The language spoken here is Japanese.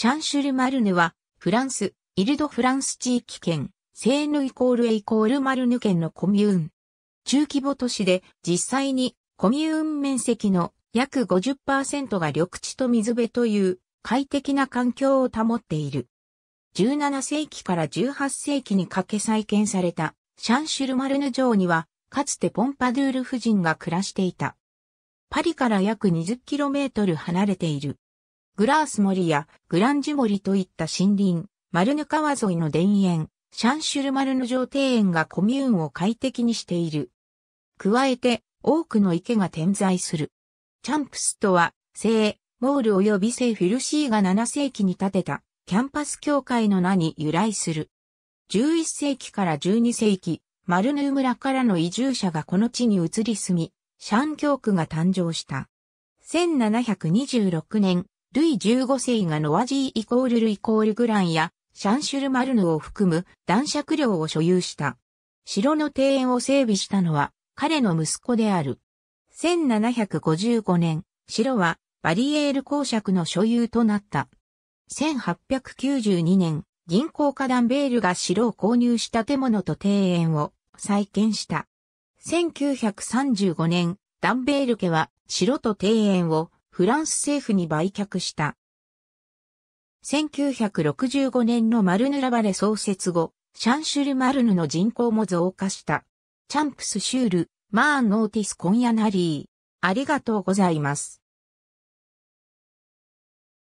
シャンシュル・マルヌは、フランス、イルド・フランス地域圏、セーヌイコールエイコール・マルヌ県のコミューン。中規模都市で、実際に、コミューン面積の約50%が緑地と水辺という快適な環境を保っている。17世紀から18世紀にかけ再建されたシャンシュルマルヌ城にはかつてポンパドゥール夫人が暮らしていた。パリから約 20km 離れている。グラース森やグランジュ森といった森林、マルヌ川沿いの田園、シャンシュルマルヌ城庭園がコミューンを快適にしている。加えて、多くの池が点在する。チャンプスとは、聖、モール及び聖フィルシーが7世紀に建てた、キャンパス教会の名に由来する。11世紀から12世紀、マルヌ村からの移住者がこの地に移り住み、シャン教区が誕生した。1726年、ルイ15世がノワジーイコールルイコールグランやシャンシュルマルヌを含む男爵領を所有した。城の庭園を整備したのは彼の息子である。1755年、城はバリエール公爵の所有となった。1892年、銀行家ダンベールが城を購入した建物と庭園を再建した。1935年、ダンベール家は城と庭園をフランス政府に売却した。1965年のマルヌラバレ創設後、シャンシュル・マルヌの人口も増加した。チャンプス・シュール、マーン・ノーティス・コンヤナリー。ありがとうございます。